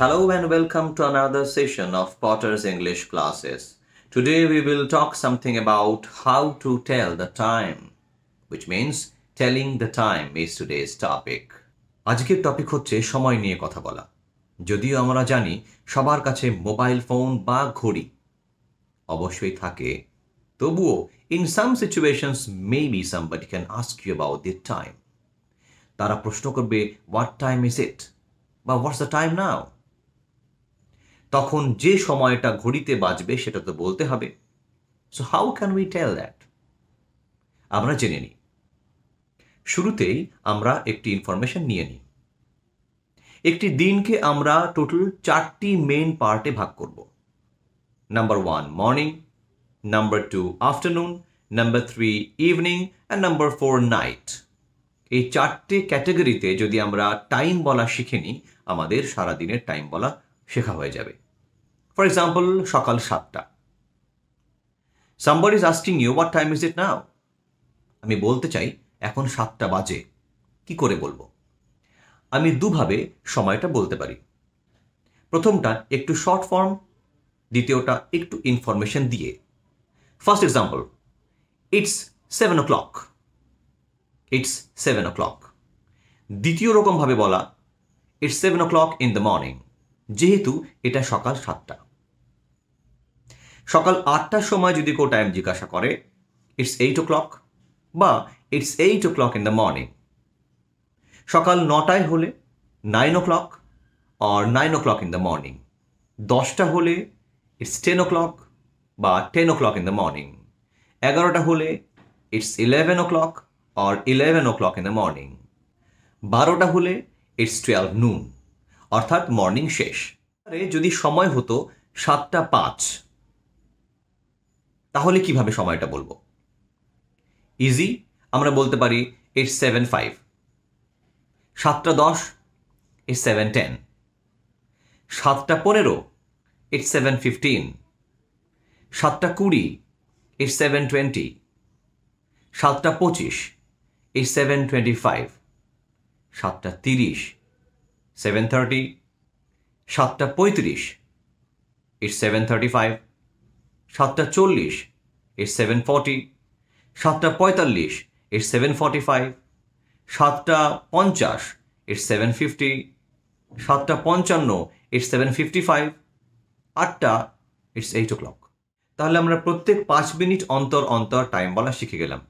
Hello and welcome to another session of Potter's English classes. Today we will talk something about how to tell the time, which means telling the time is today's topic. আজকের topic হচ্ছে সময় নিয়ে কথা বলা যদিও আমরা জানি সবার কাছে মোবাইল ফোন বা ঘড়ি অবশ্যই থাকে তবুও in some situations may be somebody can ask you about the time তারা প্রশ্ন করবে হোয়াট টাইম ইজ ইট বা হোয়াটস দ্য টাইম নাও তখন যে সময়টা ঘড়িতে বাজবে সেটা তো বলতে হবে so how can we tell that আমরা জেনে নিই শুরুতেই আমরা একটি ইনফরমেশন নিয়ে নিই একটি দিনকে আমরা টোটাল চারটি মেন পার্টে ভাগ করব number one morning number two afternoon number three evening and number four night এই চারটে ক্যাটাগরিতে যদি আমরা টাইম বলা শিখে নিই আমাদের সারাদিনের টাইম বলা শেখা হয়ে যাবে ফর এক্সাম্পল সকাল সাতটা somebody is asking you what time is it now আমি বলতে চাই এখন সাতটা বাজে কি করে বলবো আমি দুভাবে সময়টা বলতে পারি প্রথমটা একটু শর্ট ফর্ম দ্বিতীয়টা একটু ইনফরমেশন দিয়ে first example it's seven o'clock it's seven o'clock দ্বিতীয় রকমভাবে বলা it's seven o'clock in the morning যেহেতু এটা সকাল সাতটা সকাল আটটার সময় যদি কেউ টাইম জিজ্ঞাসা করে ইটস এইট ও ক্লক বা it's eight o'clock in the morning সকাল নটায় হলে nine o'clock or nine o'clock in the morning দশটা হলে ইটস টেন ও ক্লক বা ten o'clock in the morning এগারোটা হলে it's eleven o'clock or eleven o'clock in the morning বারোটা হলে it's twelve নুন অর্থাৎ morning শেষ যদি সময় হতো সাতটা পাঁচ তাহলে কিভাবে সময়টা বলবো ইজি আমরা বলতে পারি এর সেভেন ফাইভ সাতটা দশ এর সেভেন টেন সাতটা পনেরো এর সেভেন ফিফটিন সাতটা কুড়ি এর সেভেন টোয়েন্টি সাতটা পঁচিশ এর সেভেন টোয়েন্টি ফাইভ সাতটা তিরিশ সেভেন থার্টি সাতটা পঁয়ত্রিশ ইস সেভেন থার্টি ফাইভ সাতটা চল্লিশ ইস সেভেন ফর্টি সাতটা পঁয়তাল্লিশ ইস সেভেন ফর্টি ফাইভ সাতটা পঞ্চাশ ইস সেভেন ফিফটি সাতটা পঞ্চান্ন ইস সেভেন ফিফটি ফাইভ আটটা ইটস এইট ও ক্লক তাহলে আমরা প্রত্যেক পাঁচ মিনিট অন্তর অন্তর টাইম বলা শিখে গেলাম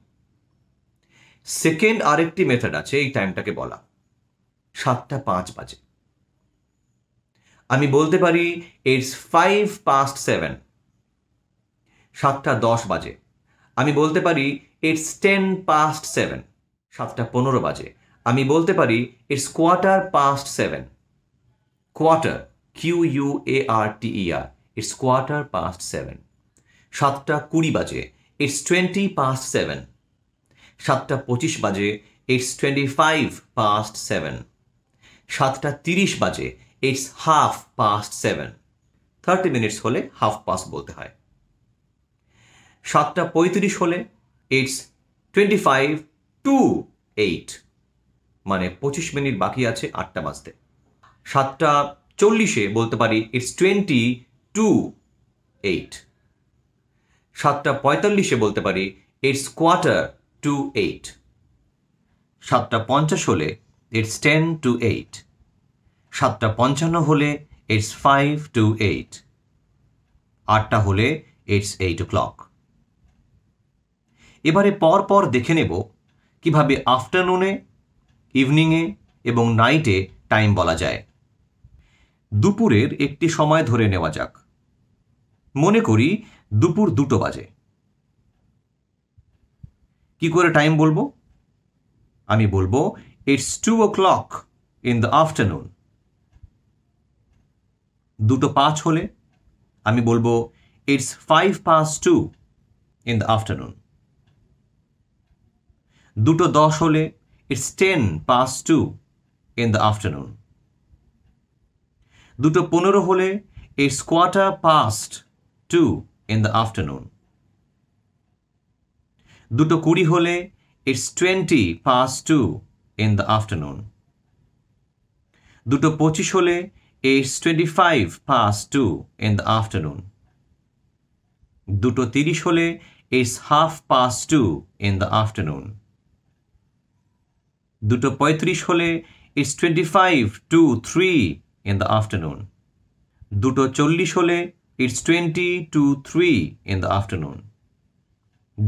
সেকেন্ড আরেকটি মেথড আছে এই টাইমটাকে বলা সাতটা পাঁচ বাজে আমি বলতে পারি ইটস ফাইভ পাস্ট সেভেন সাতটা দশ বাজে আমি বলতে পারি ইটস টেন পাস্ট সেভেন সাতটা পনেরো বাজে আমি বলতে পারি it's quarter past seven quarter Q U A R T E R it's quarter past seven সাতটা কুড়ি বাজে ইটস টোয়েন্টি পাস্ট সেভেন সাতটা পঁচিশ বাজে it's twenty five past seven সাতটা তিরিশ বাজে it's half past seven thirty minutes হলে হাফ পাস বলতে হয় সাতটা পঁয়ত্রিশ হলে it's twenty five to eight মানে পঁচিশ মিনিট বাকি আছে আটটা বাজতে সাতটা চল্লিশে বলতে পারি ইটস টোয়েন্টি টু এইট সাতটা পঁয়তাল্লিশে বলতে পারি ইটস কোয়ার্টার টু এইট সাতটা পঞ্চাশ হলে ইটস টেন টু এইট সাতটা পঞ্চান্ন হলে ইটস ফাইভ টু এইট আটটা হলে ইটস এইট ও ক্লক এবারে পর পর দেখে নেব কিভাবে আফটারনুনে ইভিনিংয়ে এবং নাইটে টাইম বলা যায় দুপুরের একটি সময় ধরে নেওয়া যাক মনে করি দুপুর দুটো বাজে কি করে টাইম বলবো আমি বলবো it's two o'clock in the afternoon দুটো পাঁচ হলে আমি বলবো it's five pass two in the afternoon দুটো দশ হলে it's ten pass two in the afternoon দুটো পনেরো হলে it's quarter past two in the afternoon দুটো কুড়ি হলে it's twenty pass two in the afternoon দুটো পঁচিশ হলে it's twenty five pass two in the afternoon দুটো তিরিশ হলে it's half pass two in the afternoon দুটো পঁয়ত্রিশ হলে it's twenty five to three in the afternoon দুটো চল্লিশ হলে it's twenty to three in the afternoon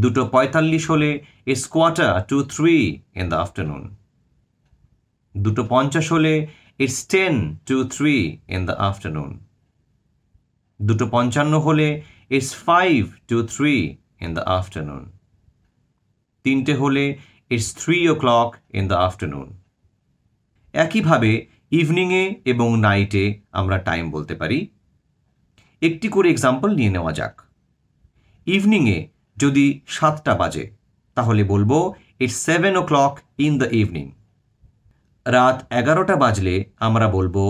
দুটো পঁয়তাল্লিশ হলে it's quarter to three in the afternoon দুটো পঞ্চাশ হলে it's ten to three in the afternoon দুটো পঞ্চান্ন হলে it's five to three in the afternoon তিনটে হলে it's three o'clock in the afternoon একইভাবে ইভিনিংয়ে এবং নাইটে আমরা টাইম বলতে পারি একটি করে এক্সাম্পল নিয়ে নেওয়া যাক ইভিনিংয়ে যদি সাতটা বাজে তাহলে বলবো it's seven o'clock in the evening রাত এগারোটা বাজলে আমরা বলবো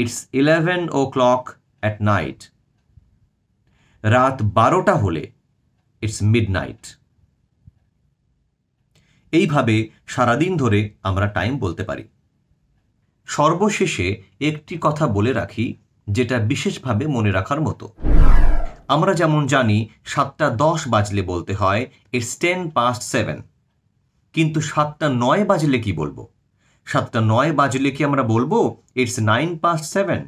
it's eleven o'clock at night রাত বারোটা হলে ইটস মিড নাইট এইভাবে সারাদিন ধরে আমরা টাইম বলতে পারি সর্বশেষে একটি কথা বলে রাখি যেটা বিশেষভাবে মনে রাখার মতো আমরা যেমন জানি সাতটা দশ বাজলে বলতে হয় ইটস টেন পাস্ট সেভেন কিন্তু সাতটা নয় বাজলে কি বলবো সাতটা নয় বাজলে কি আমরা বলবো it's nine past seven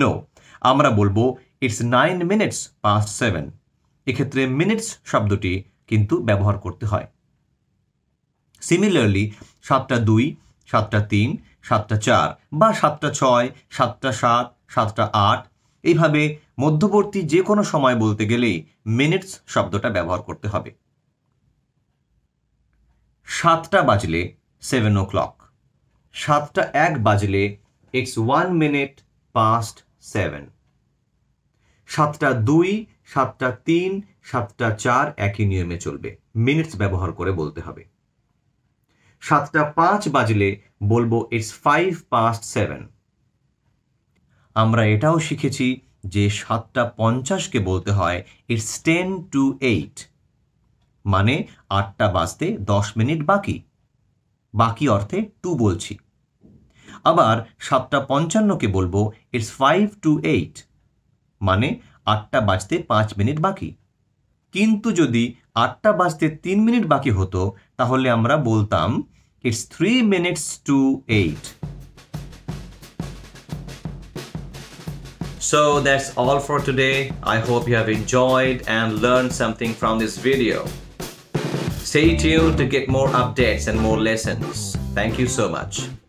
no আমরা বলবো it's nine minutes past seven এক্ষেত্রে মিনিটস শব্দটি কিন্তু ব্যবহার করতে হয় সিমিলারলি সাতটা দুই সাতটা তিন সাতটা চার বা সাতটা ছয় সাতটা সাত সাতটা আট এইভাবে মধ্যবর্তী যে কোনো সময় বলতে গেলেই মিনিটস শব্দটা ব্যবহার করতে হবে সাতটা বাজলে সেভেন ও ক্লক সাতটা এক বাজলে it's one minute past seven সাতটা দুই সাতটা তিন সাতটা চার একই নিয়মে চলবে মিনিটস ব্যবহার করে বলতে হবে সাতটা পাঁচ বাজলে বলবো ইটস ফাইভ পাস্ট সেভেন আমরা এটাও শিখেছি যে সাতটা পঞ্চাশকে বলতে হয় ইটস টেন টু এইট মানে আটটা বাজতে দশ মিনিট বাকি বাকি অর্থে টু বলছি আবার সাতটা পঞ্চান্নকে বলবো ইটস ফাইভ টু এইট মানে আটটা বাজতে পাঁচ মিনিট বাকি কিন্তু যদি আটটা বাজতে তিন মিনিট বাকি হতো তাহলে আমরা বলতাম it's three minutes to eight So that's all for today. I hope you have enjoyed and learned something from this video. Stay tuned to get more updates and more lessons. Thank you so much.